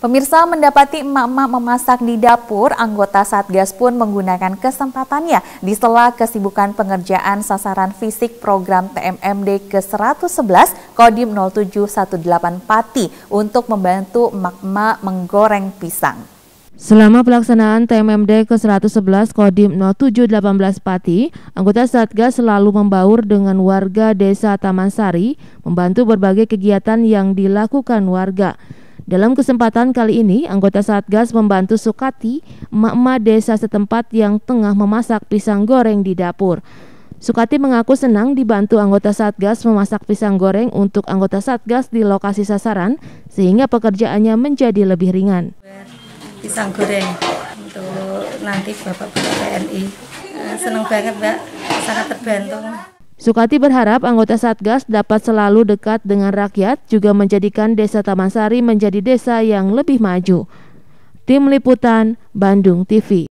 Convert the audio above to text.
Pemirsa mendapati emak-emak memasak di dapur, anggota Satgas pun menggunakan kesempatannya di sela kesibukan pengerjaan sasaran fisik program TMMD ke-111 Kodim 0718 Pati untuk membantu emak-emak menggoreng pisang. Selama pelaksanaan TMMD ke-111 Kodim 0718 Pati, anggota Satgas selalu membaur dengan warga Desa Taman Sari membantu berbagai kegiatan yang dilakukan warga. Dalam kesempatan kali ini, anggota Satgas membantu Sukati, emak-emak desa setempat yang tengah memasak pisang goreng di dapur. Sukati mengaku senang dibantu anggota Satgas memasak pisang goreng untuk anggota Satgas di lokasi sasaran, sehingga pekerjaannya menjadi lebih ringan. Pisang goreng untuk nanti Bapak-Bapak TNI. Eh, senang banget, Mbak. Sangat terbantu. Sukati berharap anggota Satgas dapat selalu dekat dengan rakyat juga menjadikan Desa Taman Sari menjadi desa yang lebih maju. Tim Liputan Bandung TV